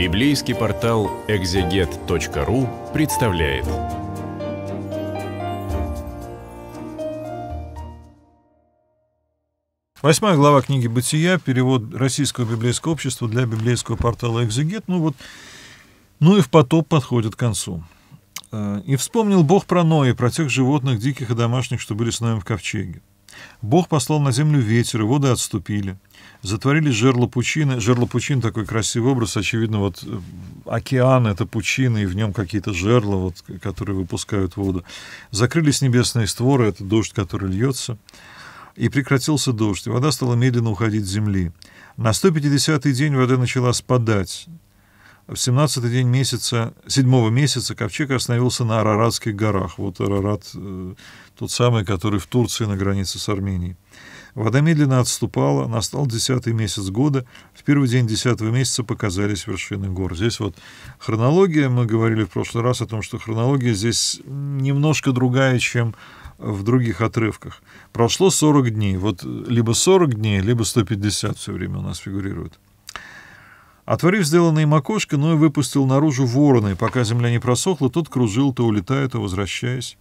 Библейский портал экзегет.ру представляет. Восьмая глава книги «Бытия», перевод Российского библейского общества для библейского портала «Экзегет». Ну вот, ну и в потоп подходит к концу. Э, «И вспомнил Бог про Ноя, про тех животных диких и домашних, что были с нами в ковчеге. Бог послал на землю ветер, и воды отступили. Затворили жерла пучины. Жерла пучин — такой красивый образ. Очевидно, вот э, океан — это пучины, и в нем какие-то жерла, вот, которые выпускают воду. Закрылись небесные створы — это дождь, который льется. И прекратился дождь, и вода стала медленно уходить с земли. На 150-й день вода начала спадать. В 17-й день месяца, 7 месяца Ковчег остановился на Араратских горах. Вот Арарат, э, тот самый, который в Турции на границе с Арменией. Вода медленно отступала, настал десятый месяц года, в первый день десятого месяца показались вершины гор. Здесь вот хронология, мы говорили в прошлый раз о том, что хронология здесь немножко другая, чем в других отрывках. Прошло 40 дней, вот либо 40 дней, либо 150 все время у нас фигурирует. Отворив сделанное им окошко, и выпустил наружу вороны, пока земля не просохла, тот кружил, то улетая, то возвращаясь.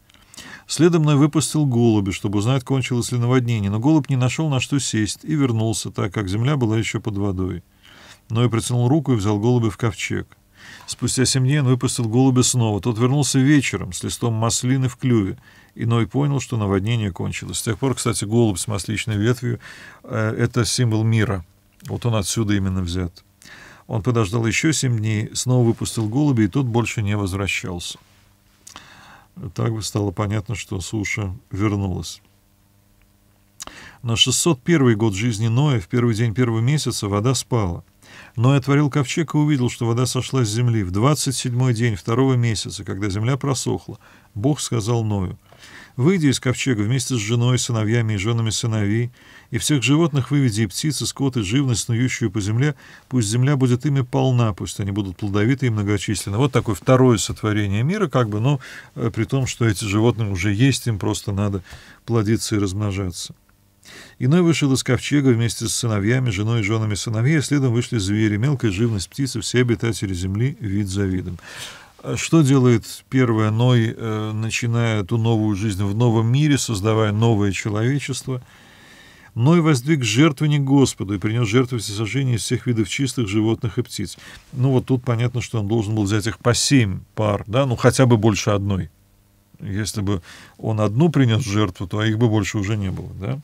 Следом мной выпустил голубя, чтобы узнать, кончилось ли наводнение, но голубь не нашел на что сесть и вернулся, так как земля была еще под водой. Но я протянул руку и взял голубя в ковчег. Спустя семь дней он выпустил голубя снова. Тот вернулся вечером с листом маслины в клюве. и Ной понял, что наводнение кончилось. С тех пор, кстати, голубь с масличной ветвью э, — это символ мира. Вот он отсюда именно взят. Он подождал еще семь дней, снова выпустил голубя, и тот больше не возвращался так бы стало понятно, что суша вернулась. На 601 год жизни Ноя, в первый день первого месяца, вода спала. Но отворил ковчег и увидел, что вода сошла с земли. В 27 день второго месяца, когда земля просохла, Бог сказал Ною, Выйди из ковчега вместе с женой, сыновьями и женами сыновей, и всех животных выведи, и птицы, скот, и живность, снующую по земле, пусть земля будет ими полна, пусть они будут плодовиты и многочисленны. Вот такое второе сотворение мира, как бы, но э, при том, что эти животные уже есть, им просто надо плодиться и размножаться. Иной вышел из ковчега вместе с сыновьями, женой и женами сыновей, а следом вышли звери, мелкая живность, птицы, все обитатели земли, вид за видом. А что делает первая Ной, э, начиная эту новую жизнь в новом мире, создавая новое человечество? Ной воздвиг жертвенник Господу и принес жертву всесожжения из всех видов чистых животных и птиц. Ну вот тут понятно, что он должен был взять их по семь пар, да, ну хотя бы больше одной. Если бы он одну принес жертву, то их бы больше уже не было, да?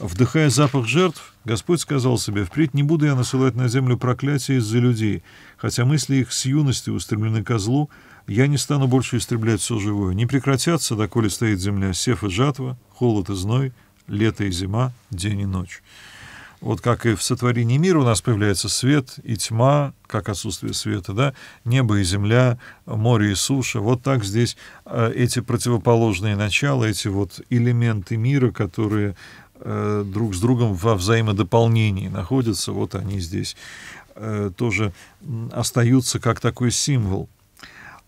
Вдыхая запах жертв, Господь сказал себе, «Впредь не буду я насылать на землю проклятие из-за людей, хотя мысли их с юности устремлены ко злу, я не стану больше истреблять все живое. Не прекратятся, доколе стоит земля, сев и жатва, холод и зной, лето и зима, день и ночь». Вот как и в сотворении мира у нас появляется свет и тьма, как отсутствие света, да, небо и земля, море и суша. Вот так здесь э, эти противоположные начала, эти вот элементы мира, которые Э, друг с другом во взаимодополнении находятся. Вот они здесь э, тоже остаются как такой символ.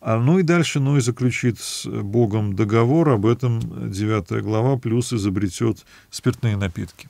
А, ну и дальше Ной заключит с Богом договор, об этом 9 глава, плюс изобретет спиртные напитки.